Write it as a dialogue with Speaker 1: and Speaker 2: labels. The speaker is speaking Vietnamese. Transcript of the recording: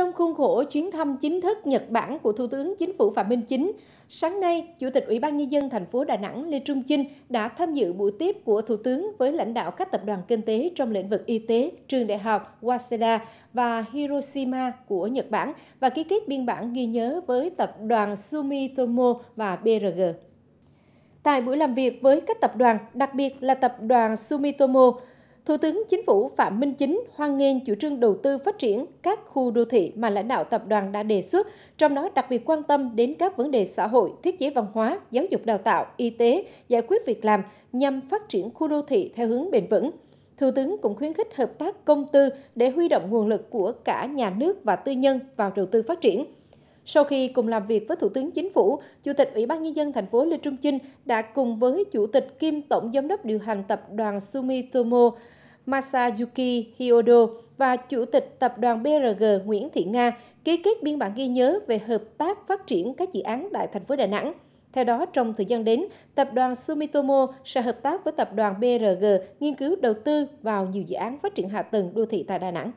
Speaker 1: Trong khuôn khổ chuyến thăm chính thức Nhật Bản của Thủ tướng Chính phủ Phạm Minh Chính, sáng nay, Chủ tịch Ủy ban Nhân dân thành phố Đà Nẵng Lê Trung Chinh đã tham dự buổi tiếp của Thủ tướng với lãnh đạo các tập đoàn kinh tế trong lĩnh vực y tế, trường đại học Waseda và Hiroshima của Nhật Bản và ký kết biên bản ghi nhớ với tập đoàn Sumitomo và BRG. Tại buổi làm việc với các tập đoàn, đặc biệt là tập đoàn Sumitomo, Thủ tướng Chính phủ Phạm Minh Chính hoan nghênh chủ trương đầu tư phát triển các khu đô thị mà lãnh đạo tập đoàn đã đề xuất, trong đó đặc biệt quan tâm đến các vấn đề xã hội, thiết chế văn hóa, giáo dục đào tạo, y tế, giải quyết việc làm nhằm phát triển khu đô thị theo hướng bền vững. Thủ tướng cũng khuyến khích hợp tác công tư để huy động nguồn lực của cả nhà nước và tư nhân vào đầu tư phát triển. Sau khi cùng làm việc với Thủ tướng Chính phủ, Chủ tịch Ủy ban Nhân dân thành phố Lê Trung Chinh đã cùng với Chủ tịch kiêm Tổng Giám đốc điều hành tập đoàn Sumitomo Masayuki Hiodo và Chủ tịch Tập đoàn BRG Nguyễn Thị Nga ký kết biên bản ghi nhớ về hợp tác phát triển các dự án tại thành phố Đà Nẵng. Theo đó, trong thời gian đến, tập đoàn Sumitomo sẽ hợp tác với tập đoàn BRG nghiên cứu đầu tư vào nhiều dự án phát triển hạ tầng đô thị tại Đà Nẵng.